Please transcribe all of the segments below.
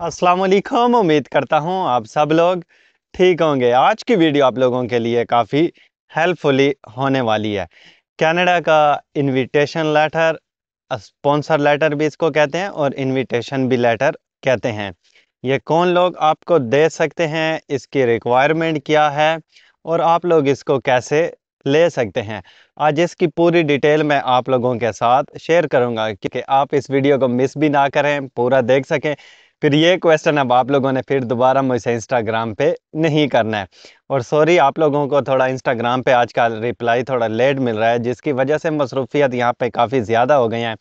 असलम उम्मीद करता हूँ आप सब लोग ठीक होंगे आज की वीडियो आप लोगों के लिए काफ़ी हेल्पफुली होने वाली है कनाडा का इनविटेशन लेटर स्पॉन्सर लेटर भी इसको कहते हैं और इनविटेशन भी लेटर कहते हैं ये कौन लोग आपको दे सकते हैं इसकी रिक्वायरमेंट क्या है और आप लोग इसको कैसे ले सकते हैं आज इसकी पूरी डिटेल मैं आप लोगों के साथ शेयर करूंगा क्योंकि आप इस वीडियो को मिस भी ना करें पूरा देख सकें फिर ये क्वेश्चन अब आप लोगों ने फिर दोबारा मुझसे इंस्टाग्राम पे नहीं करना है और सॉरी आप लोगों को थोड़ा इंस्टाग्राम पे आज का रिप्लाई थोड़ा लेट मिल रहा है जिसकी वजह से मसरूफियत यहाँ पे काफ़ी ज़्यादा हो गई हैं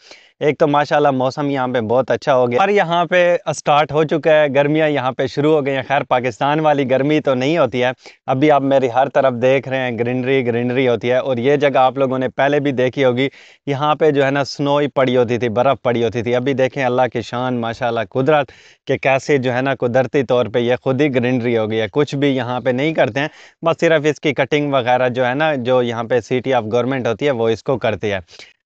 एक तो माशाल्लाह मौसम यहाँ पे बहुत अच्छा हो गया और यहाँ पे स्टार्ट हो चुका है गर्मियाँ यहाँ पे शुरू हो गई हैं खैर पाकिस्तान वाली गर्मी तो नहीं होती है अभी आप मेरी हर तरफ देख रहे हैं ग्रीनरी ग्रीनरी होती है और ये जगह आप लोगों ने पहले भी देखी होगी यहाँ पे जो है ना स्नो ही पड़ी होती थी बर्फ़ पड़ी होती थी अभी देखें अल्लाह की शान माशाला कुदरत के कैसे जो है ना कुदरती तौर पर यह खुद ही ग्रीनरी हो गई है कुछ भी यहाँ पर नहीं करते हैं बस सिर्फ इसकी कटिंग वगैरह जो है ना जो यहाँ पे सिटी ऑफ गवर्नमेंट होती है वो इसको करती है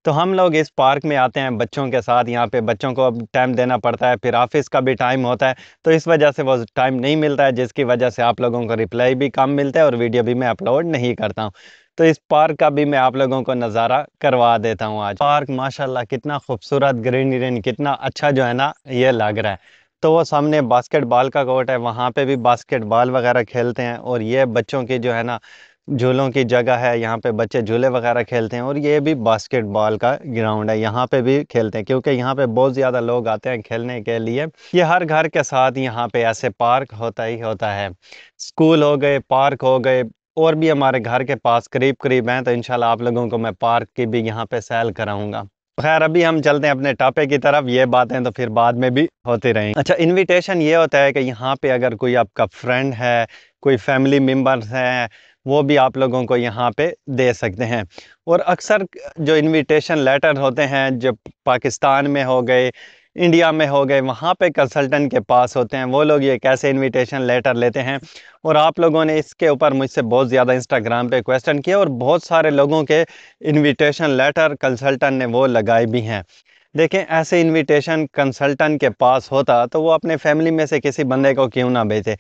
तो हम लोग इस पार्क में आते हैं बच्चों के साथ यहाँ पे बच्चों को अब टाइम देना पड़ता है फिर ऑफिस का भी टाइम होता है तो इस वजह से वो टाइम नहीं मिलता है जिसकी वजह से आप लोगों को रिप्लाई भी कम मिलता है और वीडियो भी मैं अपलोड नहीं करता हूँ तो इस पार्क का भी मैं आप लोगों को नज़ारा करवा देता हूँ आज पार्क माशाल्लाह कितना खूबसूरत ग्रीन ग्रीन कितना अच्छा जो है ना ये लग रहा है तो वो सामने बास्केटबॉल का कोर्ट है वहाँ पे भी बास्केटबॉल वगैरह खेलते हैं और ये बच्चों की जो है ना झूलों की जगह है यहाँ पे बच्चे झूले वगैरह खेलते हैं और ये भी बास्केटबॉल का ग्राउंड है यहाँ पे भी खेलते हैं क्योंकि यहाँ पे बहुत ज़्यादा लोग आते हैं खेलने के लिए ये हर घर के साथ यहाँ पे ऐसे पार्क होता ही होता है स्कूल हो गए पार्क हो गए और भी हमारे घर के पास करीब करीब हैं तो इन आप लोगों को मैं पार्क की भी यहाँ पर सैल कराऊँगा खैर अभी हम चलते हैं अपने टापे की तरफ ये बातें तो फिर बाद में भी होती रहेंगी अच्छा इनविटेशन ये होता है कि यहाँ पे अगर कोई आपका फ्रेंड है कोई फैमिली मेम्बर्स हैं वो भी आप लोगों को यहाँ पे दे सकते हैं और अक्सर जो इनविटेशन लेटर होते हैं जो पाकिस्तान में हो गए इंडिया में हो गए वहाँ पे कंसल्टेंट के पास होते हैं वो लोग ये कैसे इनविटेशन लेटर लेते हैं और आप लोगों ने इसके ऊपर मुझसे बहुत ज़्यादा इंस्टाग्राम पे क्वेश्चन किया और बहुत सारे लोगों के इनविटेशन लेटर कंसल्टेंट ने वो लगाए भी हैं देखें ऐसे इनविटेशन कंसल्टेंट के पास होता तो वो अपने फैमिली में से किसी बंदे को क्यों ना भेजे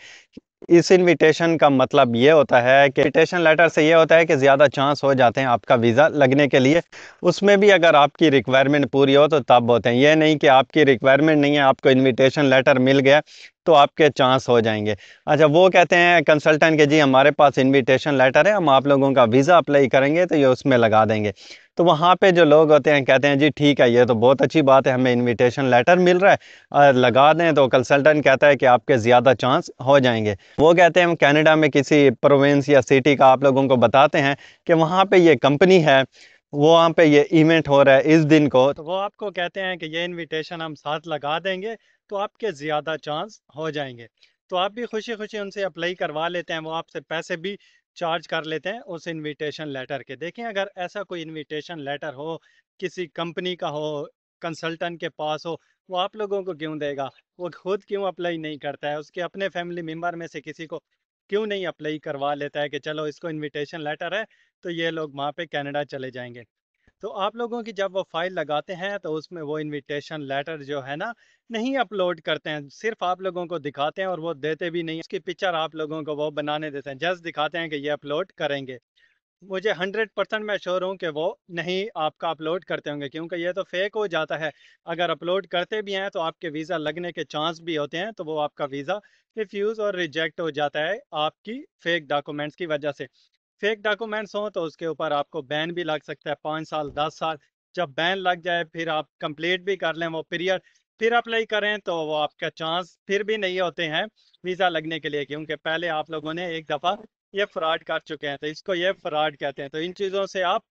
इस इनविटेशन का मतलब ये होता है कि इनविटेशन लेटर से ये होता है कि ज़्यादा चांस हो जाते हैं आपका वीज़ा लगने के लिए उसमें भी अगर आपकी रिक्वायरमेंट पूरी हो तो तब होते हैं ये नहीं कि आपकी रिक्वायरमेंट नहीं है आपको इनविटेशन लेटर मिल गया तो आपके चांस हो जाएंगे अच्छा वो कहते हैं कंसल्टेंट के जी हमारे पास इन्विटेशन लेटर है हम आप लोगों का वीज़ा अप्लाई करेंगे तो ये उसमें लगा देंगे तो वहाँ पे जो लोग होते हैं कहते हैं जी ठीक है ये तो बहुत अच्छी बात है हमें इन्विटेशन लेटर मिल रहा है लगा दें तो कंसल्टेंट कहता है कि आपके ज़्यादा चांस हो जाएंगे वो कहते हैं हम कैनेडा में किसी प्रोविंस या सिटी का आप लोगों को बताते हैं कि वहाँ पर ये कंपनी है वो वहाँ पे ये इवेंट हो रहा है इस दिन को तो वो आपको कहते हैं कि ये इनविटेशन हम साथ लगा देंगे तो आपके ज़्यादा चांस हो जाएंगे तो आप भी खुशी खुशी उनसे अप्लाई करवा लेते हैं वो आपसे पैसे भी चार्ज कर लेते हैं उस इनविटेशन लेटर के देखें अगर ऐसा कोई इनविटेशन लेटर हो किसी कंपनी का हो कंसल्टेंट के पास हो वो आप लोगों को क्यों देगा वो खुद क्यों अप्लाई नहीं करता है उसके अपने फैमिली मेम्बर में से किसी को क्यों नहीं अप्लाई करवा लेता है कि चलो इसको इनविटेशन लेटर है तो ये लोग वहाँ पे कनाडा चले जाएंगे तो आप लोगों की जब वो फाइल लगाते हैं तो उसमें वो इनविटेशन लेटर जो है ना नहीं अपलोड करते हैं सिर्फ आप लोगों को दिखाते हैं और वो देते भी नहीं उसकी पिक्चर आप लोगों को वो बनाने देते हैं जस्ट दिखाते हैं कि ये अपलोड करेंगे मुझे हंड्रेड परसेंट मैं श्योर हूँ कि वो नहीं आपका अपलोड करते होंगे क्योंकि ये तो फेक हो जाता है अगर अपलोड करते भी हैं तो आपके वीज़ा लगने के चांस भी होते हैं तो वो आपका वीज़ा रिफ्यूज़ और रिजेक्ट हो जाता है आपकी फेक डॉक्यूमेंट्स की वजह से फेक डॉक्यूमेंट्स हों तो उसके ऊपर आपको बैन भी लग सकता है पाँच साल दस साल जब बैन लग जाए फिर आप कंप्लीट भी कर लें वो पीरियड फिर अप्लाई करें तो वो आपका चांस फिर भी नहीं होते हैं वीज़ा लगने के लिए क्योंकि पहले आप लोगों ने एक दफ़ा ये फ्रॉड कर चुके हैं तो इसको ये फ्रॉड कहते हैं तो इन चीज़ों से आप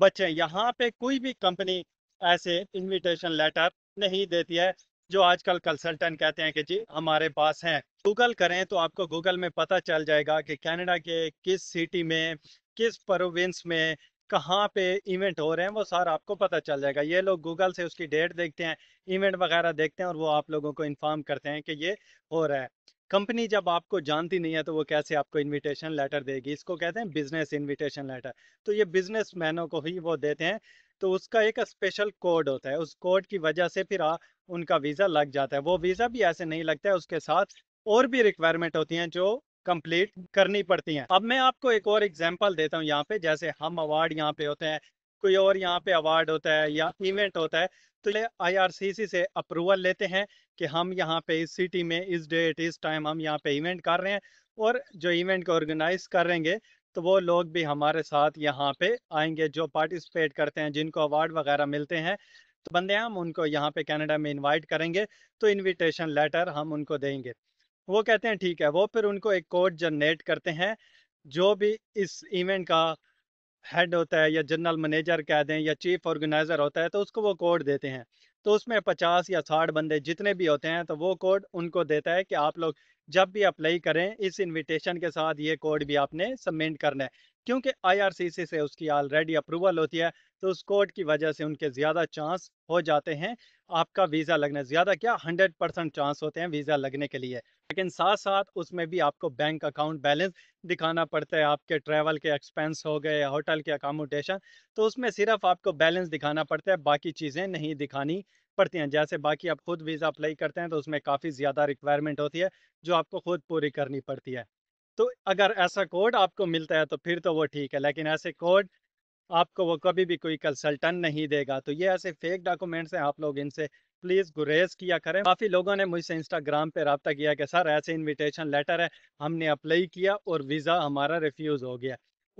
बचें यहाँ पे कोई भी कंपनी ऐसे इनविटेशन लेटर नहीं देती है जो आजकल कंसल्टेंट कहते हैं कि जी हमारे पास हैं गूगल करें तो आपको गूगल में पता चल जाएगा कि कनाडा के किस सिटी में किस प्रोविंस में कहाँ पे इवेंट हो रहे हैं वो सारा आपको पता चल जाएगा ये लोग गूगल से उसकी डेट देखते हैं इवेंट वगैरह देखते हैं और वो आप लोगों को इन्फॉर्म करते हैं कि ये हो रहा है कंपनी जब आपको जानती नहीं है तो वो कैसे आपको इनविटेशन लेटर देगी इसको कहते हैं बिजनेस इनविटेशन लेटर तो ये बिजनेस मैनों को ही वो देते हैं तो उसका एक स्पेशल कोड होता है उस कोड की वजह से फिर आ, उनका वीज़ा लग जाता है वो वीज़ा भी ऐसे नहीं लगता है उसके साथ और भी रिक्वायरमेंट होती हैं जो कंप्लीट करनी पड़ती हैं अब मैं आपको एक और एग्जांपल देता हूँ यहाँ पे जैसे हम अवार्ड यहाँ पे होते हैं कोई और यहाँ पे अवार्ड होता है या इवेंट होता है तो ये आई से अप्रूवल लेते हैं कि हम यहाँ पे इस सिटी में इस डेट इस टाइम हम यहाँ पे इवेंट कर रहे हैं और जो इवेंट को ऑर्गेनाइज करेंगे तो वो लोग भी हमारे साथ यहाँ पे आएंगे जो पार्टिसिपेट करते हैं जिनको अवार्ड वगैरह मिलते हैं तो बंदे हम उनको यहाँ पे कनाडा में इनवाइट करेंगे तो इनविटेशन लेटर हम उनको देंगे वो कहते हैं ठीक है वो फिर उनको एक कोड जनरेट करते हैं जो भी इस इवेंट का हेड होता है या जनरल मैनेजर कह दें या चीफ ऑर्गेनाइजर होता है तो उसको वो कोड देते हैं तो उसमें पचास या साठ बंदे जितने भी होते हैं तो वो कोड उनको देता है कि आप लोग जब भी अप्लाई करें इस इनविटेशन के साथ ये कोड भी आपने सबमिट करना है क्योंकि आईआरसीसी से उसकी ऑलरेडी अप्रूवल होती है तो उस कोड की वजह से उनके ज़्यादा चांस हो जाते हैं आपका वीज़ा लगने ज़्यादा क्या हंड्रेड परसेंट चांस होते हैं वीज़ा लगने के लिए लेकिन साथ साथ उसमें भी आपको बैंक अकाउंट बैलेंस दिखाना पड़ता है आपके ट्रैवल के एक्सपेंस हो गए होटल के अकामोडेशन तो उसमें सिर्फ आपको बैलेंस दिखाना पड़ता है बाकी चीज़ें नहीं दिखानी पड़ती हैं जैसे बाकी आप खुद वीज़ा अप्लाई करते हैं तो उसमें काफ़ी ज़्यादा रिक्वायरमेंट होती है जो आपको खुद पूरी करनी पड़ती है तो अगर ऐसा कोड आपको मिलता है तो फिर तो वो ठीक है लेकिन ऐसे कोड आपको वो कभी भी कोई कंसल्टेंट नहीं देगा तो ये ऐसे फेक डॉक्यूमेंट्स हैं आप लोग इनसे प्लीज़ गुरेज किया करें काफ़ी लोगों ने मुझसे इंस्टाग्राम पे रबता किया कि सर ऐसे इनविटेशन लेटर है हमने अप्लाई किया और वीज़ा हमारा रिफ्यूज़ हो गया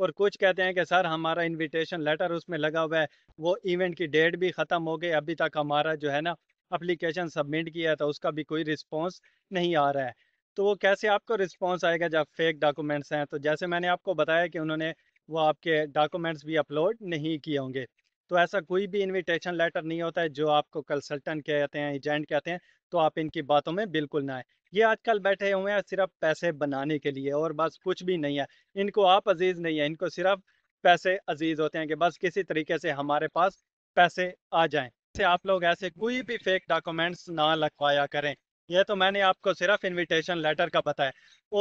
और कुछ कहते हैं कि सर हमारा इनविटेशन लेटर उसमें लगा हुआ है वो इवेंट की डेट भी ख़त्म हो गई अभी तक हमारा जो है ना अप्लीकेशन सबमिट किया था तो उसका भी कोई रिस्पॉन्स नहीं आ रहा है तो वो कैसे आपको रिस्पॉन्स आएगा जब फेक डॉक्यूमेंट्स हैं तो जैसे मैंने आपको बताया कि उन्होंने वो आपके डॉक्यूमेंट्स भी अपलोड नहीं किए होंगे तो ऐसा कोई भी इनविटेशन लेटर नहीं होता है जो आपको कंसल्टेंट कहते हैं एजेंट कहते हैं तो आप इनकी बातों में बिल्कुल ना आए ये आजकल बैठे हुए हैं सिर्फ पैसे बनाने के लिए और बस कुछ भी नहीं है इनको आप अजीज़ नहीं है इनको सिर्फ पैसे अजीज़ होते हैं कि बस किसी तरीके से हमारे पास पैसे आ जाएँ से आप लोग ऐसे कोई भी फेक डॉक्यूमेंट्स ना लगवाया करें ये तो मैंने आपको सिर्फ इनविटेशन लेटर का बताया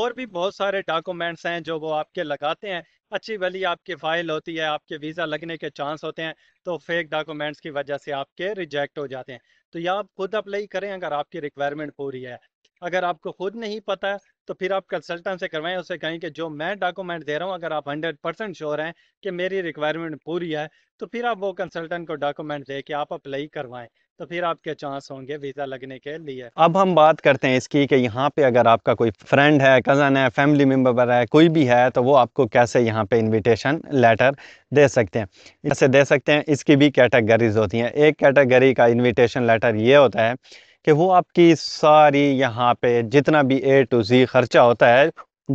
और भी बहुत सारे डॉक्यूमेंट्स हैं जो वो आपके लगाते हैं अच्छी वाली आपकी फ़ाइल होती है आपके वीज़ा लगने के चांस होते हैं तो फेक डॉक्यूमेंट्स की वजह से आपके रिजेक्ट हो जाते हैं तो यह आप खुद अप्लाई करें अगर आपकी रिक्वायरमेंट पूरी है अगर आपको खुद नहीं पता तो फिर आप कंसल्टेंट से करवाएं उसे कहें कि जो मैं डॉक्यूमेंट दे रहा हूं अगर आप हंड्रेड परसेंट श्योर हैं कि मेरी रिक्वायरमेंट पूरी है तो फिर आप वो कंसल्टेंट को डॉक्यूमेंट दे के आप अप्लाई करवाएं तो फिर आपके चांस होंगे वीज़ा लगने के लिए अब हम बात करते हैं इसकी कि यहाँ पे अगर आपका कोई फ्रेंड है कज़न है फैमिली मेम्बर है कोई भी है तो वो आपको कैसे यहाँ पे इनविटेशन लेटर दे सकते हैं कैसे दे सकते हैं इसकी भी कैटेगरीज होती हैं एक कैटेगरी का इन्विटेशन लेटर ये होता है कि वो आपकी सारी यहाँ पे जितना भी ए टू जी खर्चा होता है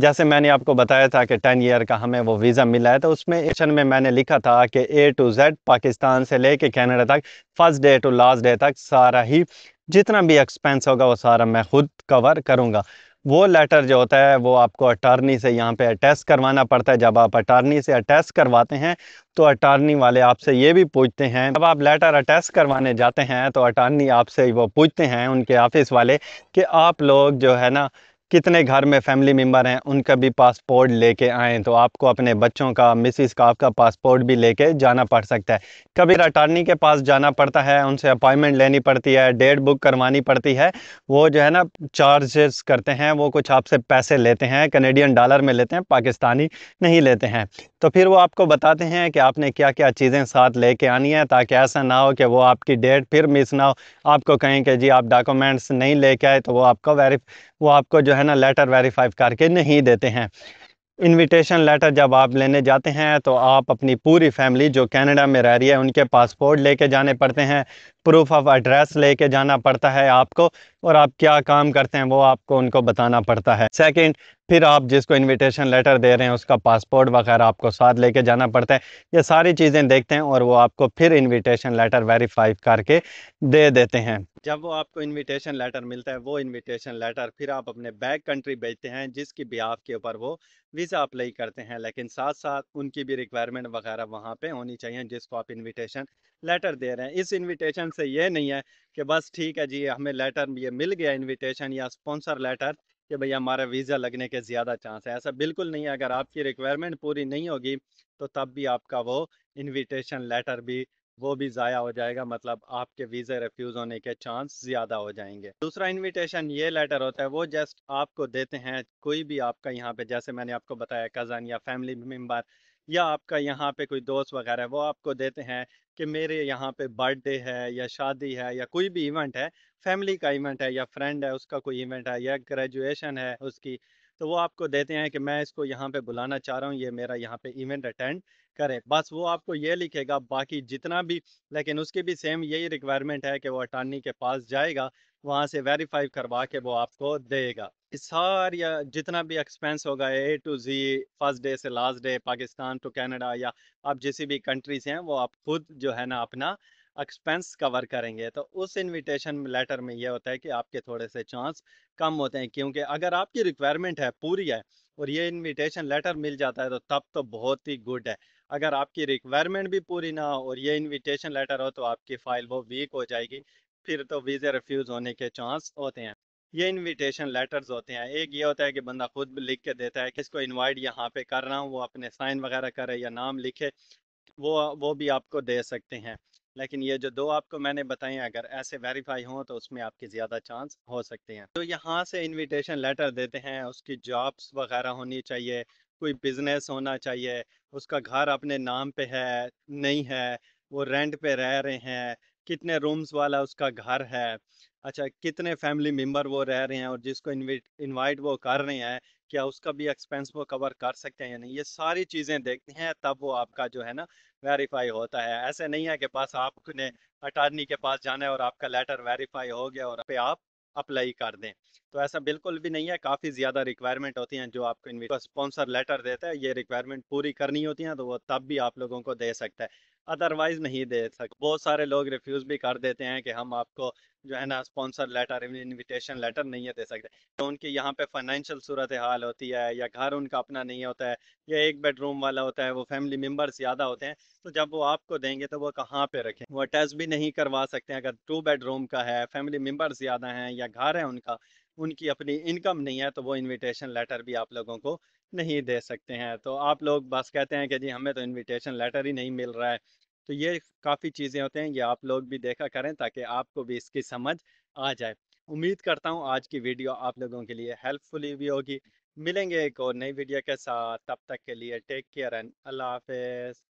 जैसे मैंने आपको बताया था कि टेन ईयर का हमें वो वीज़ा मिला है तो उसमें एक्शन में मैंने लिखा था कि ए टू जेड पाकिस्तान से लेके कनाडा तक first day to last day तक सारा ही जितना भी एक्सपेंस होगा वो सारा मैं खुद कवर करूँगा वो लेटर जो होता है वो आपको अटारनी से यहाँ पे अटैस करवाना पड़ता है जब आप अटारनी से अटैस करवाते हैं तो अटारनी वाले आपसे ये भी पूछते हैं जब आप लेटर अटैस करवाने जाते हैं तो अटारनी आपसे वो पूछते हैं उनके ऑफिस वाले कि आप लोग जो है ना कितने घर में फैमिली मेम्बर हैं उनका भी पासपोर्ट लेके आए तो आपको अपने बच्चों का मिसिस का आपका पासपोर्ट भी लेके जाना पड़ सकता है कभी अटार्नी के पास जाना पड़ता है उनसे अपॉइंटमेंट लेनी पड़ती है डेट बुक करवानी पड़ती है वो जो है ना चार्जेस करते हैं वो कुछ आपसे पैसे लेते हैं कनेडियन डॉलर में लेते हैं पाकिस्तानी नहीं लेते हैं तो फिर वो आपको बताते हैं कि आपने क्या क्या चीज़ें साथ ले आनी है ताकि ऐसा ना हो कि वो आपकी डेट फिर मिस ना हो आपको कहें कि जी आप डॉक्यूमेंट्स नहीं ले आए तो वो आपका वेरीफ वो आपको जो है ना लेटर वेरीफाई करके नहीं देते हैं इनविटेशन लेटर जब आप लेने जाते हैं तो आप अपनी पूरी फैमिली जो कनाडा में रह रही है उनके पासपोर्ट लेके जाने पड़ते हैं प्रूफ ऑफ एड्रेस लेके जाना पड़ता है आपको और आप क्या काम करते हैं वो आपको उनको बताना पड़ता है सेकंड फिर आप जिसको इनविटेशन लेटर दे रहे हैं उसका पासपोर्ट वगैरह आपको साथ लेके जाना पड़ता है ये सारी चीज़ें देखते हैं और वो आपको फिर इन्विटेशन लेटर वेरीफाई करके दे देते हैं जब वो आपको इनविटेशन लेटर मिलता है वो इनविटेशन लेटर फिर आप अपने बैक कंट्री भेजते हैं जिसकी भी आपके ऊपर वो वीज़ा अप्लाई करते हैं लेकिन साथ साथ उनकी भी रिक्वायरमेंट वगैरह वहाँ पे होनी चाहिए जिसको आप इनविटेशन लेटर दे रहे हैं इस इनविटेशन से ये नहीं है कि बस ठीक है जी हमें लेटर ये मिल गया इन्विटेशन या स्पॉन्सर लेटर कि भैया हमारा वीज़ा लगने के ज़्यादा चांस है ऐसा बिल्कुल नहीं है अगर आपकी रिक्वायरमेंट पूरी नहीं होगी तो तब भी आपका वो इन्विटेशन लेटर भी वो भी ज़ाया हो जाएगा मतलब आपके वीज़े रिफ्यूज़ होने के चांस ज़्यादा हो जाएंगे दूसरा इनविटेशन ये लेटर होता है वो जस्ट आपको देते हैं कोई भी आपका यहाँ पे जैसे मैंने आपको बताया कज़न या फैमिली मेम्बर या आपका यहाँ पे कोई दोस्त वगैरह वो आपको देते हैं कि मेरे यहाँ पे बर्थडे है या शादी है या कोई भी इवेंट है फैमिली का इवेंट है या फ्रेंड है उसका कोई इवेंट है या ग्रेजुएशन है उसकी तो वो आपको देते हैं कि मैं इसको यहाँ पे बुलाना चाह रहा हूँ ये मेरा यहाँ पे इवेंट अटेंड करे बस वो आपको ये लिखेगा बाकी जितना भी लेकिन उसकी भी सेम यही रिक्वायरमेंट है कि वो अटानी के पास जाएगा वहाँ से वेरीफाई करवा के वो आपको देगा सारी जितना भी एक्सपेंस होगा A to Z first day से last day Pakistan to Canada या आप जिस भी कंट्री से हैं वो आप खुद जो है ना अपना एक्सपेंस कवर करेंगे तो उस इनविटेशन लेटर में ये होता है कि आपके थोड़े से चांस कम होते हैं क्योंकि अगर आपकी रिक्वायरमेंट है पूरी है और ये इनविटेशन लेटर मिल जाता है तो तब तो बहुत ही गुड है अगर आपकी रिक्वायरमेंट भी पूरी ना हो और ये इनविटेशन लेटर हो तो आपकी फ़ाइल वो वीक हो जाएगी फिर तो वीज़े रिफ्यूज़ होने के चांस होते हैं ये इनविटेशन लेटर्स होते हैं एक ये होता है कि बंदा खुद लिख के देता है किसको इनवाइट यहाँ पे कर रहा हूँ वो अपने साइन वगैरह करे या नाम लिखे वो वो भी आपको दे सकते हैं लेकिन ये जो दो आपको मैंने बताए अगर ऐसे वेरीफाई हों तो उसमें आपके ज़्यादा चांस हो सकते हैं तो यहाँ से इनविटेशन लेटर देते हैं उसकी जॉब्स वगैरह होनी चाहिए कोई बिजनेस होना चाहिए उसका घर अपने नाम पे है नहीं है वो रेंट पे रह रहे हैं कितने रूम्स वाला उसका घर है अच्छा कितने फैमिली मेम्बर वो रह रहे हैं और जिसको इन्वाइट इनवाइट वो कर रहे हैं क्या उसका भी एक्सपेंस वो कवर कर सकते हैं या नहीं ये सारी चीज़ें देखते हैं तब वो आपका जो है ना वेरीफाई होता है ऐसे नहीं है कि बस आपने अटारनी के पास जाना है और आपका लेटर वेरीफाई हो गया और पे आप अप्लाई कर दें तो ऐसा बिल्कुल भी नहीं है काफ़ी ज़्यादा रिक्वायरमेंट होती हैं जो आपको स्पॉन्सर लेटर देता है ये रिक्वायरमेंट पूरी करनी होती हैं तो वो तब भी आप लोगों को दे सकता है अदरवाइज नहीं दे सकते बहुत सारे लोग रिफ्यूज़ भी कर देते हैं कि हम आपको जो है ना स्पॉन्सर लेटर इनविटेशन लेटर नहीं है दे सकते तो उनके यहाँ पे फाइनेंशियल सूरत हाल होती है या घर उनका अपना नहीं होता है या एक बेडरूम वाला होता है वो फैमिली मेम्बर्स ज़्यादा होते हैं तो जब वो आपको देंगे तो वो कहाँ पे रखें वो टेस्ट भी नहीं करवा सकते अगर टू बेडरूम का है फैमिली मेम्बर्स ज़्यादा हैं या घर है उनका उनकी अपनी इनकम नहीं है तो वो इनविटेशन लेटर भी आप लोगों को नहीं दे सकते हैं तो आप लोग बस कहते हैं कि जी हमें तो इनविटेशन लेटर ही नहीं मिल रहा है तो ये काफ़ी चीज़ें होते हैं ये आप लोग भी देखा करें ताकि आपको भी इसकी समझ आ जाए उम्मीद करता हूँ आज की वीडियो आप लोगों के लिए हेल्पफुल भी होगी मिलेंगे एक और नई वीडियो के साथ तब तक के लिए टेक केयर एंड अल्लाह हाफ